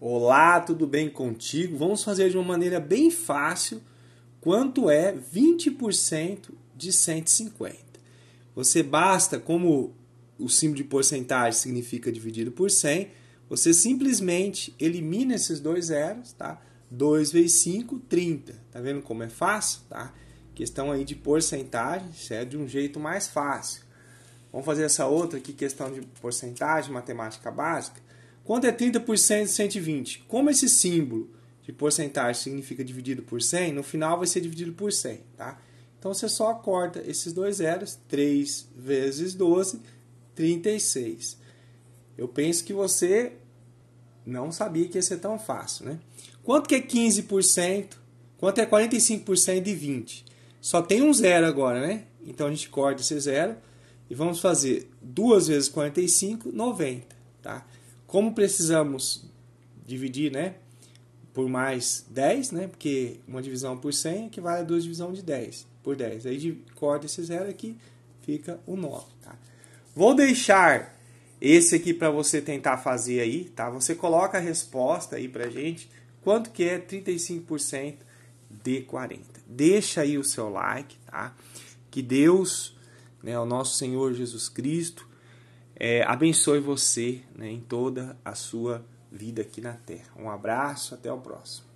Olá, tudo bem contigo? Vamos fazer de uma maneira bem fácil quanto é 20% de 150. Você basta, como o símbolo de porcentagem significa dividido por 100, você simplesmente elimina esses dois zeros, tá? 2 vezes 5, 30. Tá vendo como é fácil, tá? Questão aí de porcentagem, isso é de um jeito mais fácil. Vamos fazer essa outra aqui, questão de porcentagem, matemática básica. Quanto é 30% de 120? Como esse símbolo de porcentagem significa dividido por 100, no final vai ser dividido por 100, tá? Então você só corta esses dois zeros, 3 vezes 12, 36. Eu penso que você não sabia que ia ser tão fácil, né? Quanto que é 15%? Quanto é 45% de 20? Só tem um zero agora, né? Então a gente corta esse zero e vamos fazer 2 vezes 45, 90, tá? Como precisamos dividir, né? Por mais 10, né? Porque uma divisão por 100 equivale a duas divisões de 10 por 10. Aí corta esse zero aqui, fica o 9, tá? Vou deixar esse aqui para você tentar fazer aí, tá? Você coloca a resposta aí pra gente, quanto que é 35% de 40. Deixa aí o seu like, tá? Que Deus, né, o nosso Senhor Jesus Cristo, é, abençoe você né, em toda a sua vida aqui na Terra. Um abraço, até o próximo.